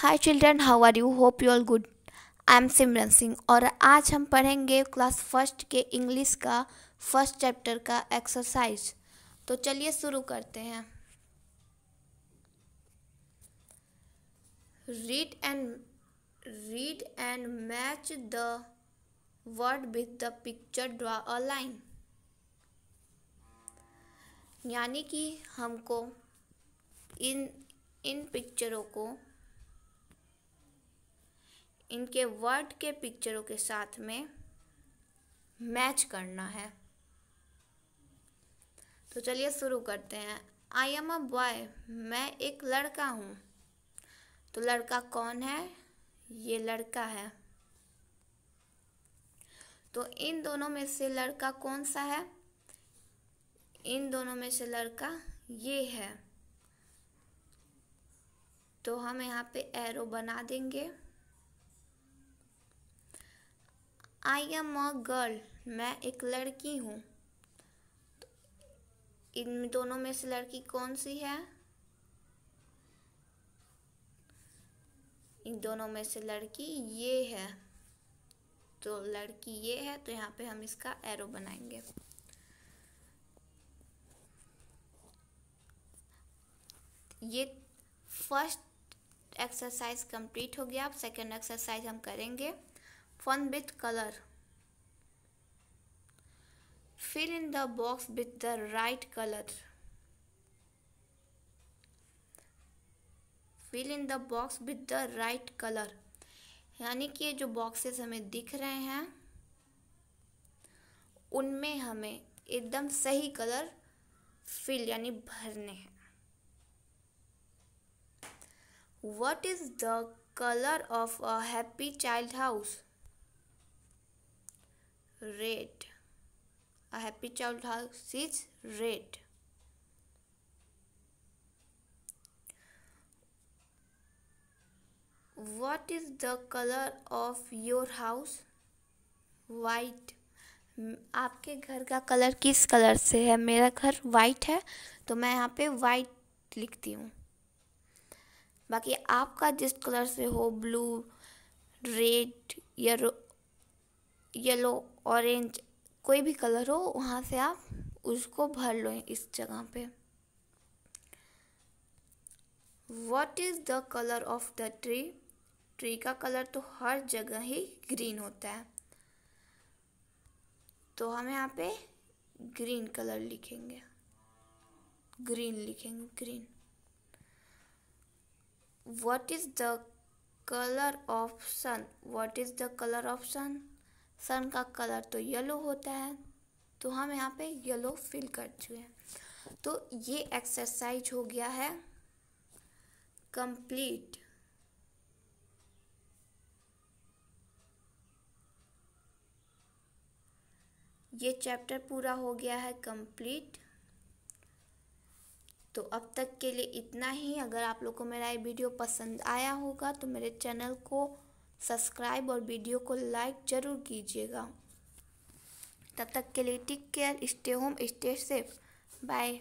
Hi children how are you hope you all good I am Simran Singh और आज हम पढ़ेंगे क्लास फर्स्ट के इंग्लिश का फर्स्ट चैप्टर का एक्सरसाइज तो चलिए शुरू करते हैं read and read and match the word with the picture draw a line यानी कि हमको इन इन पिक्चरों को इनके वर्ड के पिक्चरों के साथ में मैच करना है तो चलिए शुरू करते हैं आई एम अ बॉय मैं एक लड़का हूँ तो लड़का कौन है ये लड़का है तो इन दोनों में से लड़का कौन सा है इन दोनों में से लड़का ये है तो हम यहाँ पे एरो बना देंगे आई एम अ गर्ल मैं एक लड़की हूँ तो इन दोनों में से लड़की कौन सी है इन दोनों में से लड़की ये है तो लड़की ये है तो यहाँ पे हम इसका एरो बनाएंगे ये फर्स्ट एक्सरसाइज कंप्लीट हो गया अब सेकंड एक्सरसाइज हम करेंगे fun with color fill in the box with the right color fill in the box with the right color यानी कि ये जो बॉक्सेस हमें दिख रहे हैं उनमें हमें एकदम सही कलर फिल यानी भरने हैं what is the color of a happy child house red. A happy child house is red. What is the color of your house? White. आपके घर का कलर किस कलर से है मेरा घर वाइट है तो मैं यहाँ पे वाइट लिखती हूँ बाकी आपका जिस कलर से हो ब्लू रेड या येलो ऑरेंज कोई भी कलर हो वहाँ से आप उसको भर लो इस जगह पे what is the colour of the tree tree का कलर तो हर जगह ही ग्रीन होता है तो हम यहाँ पे ग्रीन कलर लिखेंगे ग्रीन लिखेंगे green what is the colour of sun what is the colour of sun sun का कलर तो येलो होता है तो हम यहाँ पे येलो फिल कर चुके हैं तो ये एक्सरसाइज हो गया है कंप्लीट ये चैप्टर पूरा हो गया है कंप्लीट तो अब तक के लिए इतना ही अगर आप लोग को मेरा ये वीडियो पसंद आया होगा तो मेरे चैनल को सब्सक्राइब और वीडियो को लाइक ज़रूर कीजिएगा तब तक के लिए take care stay home stay safe bye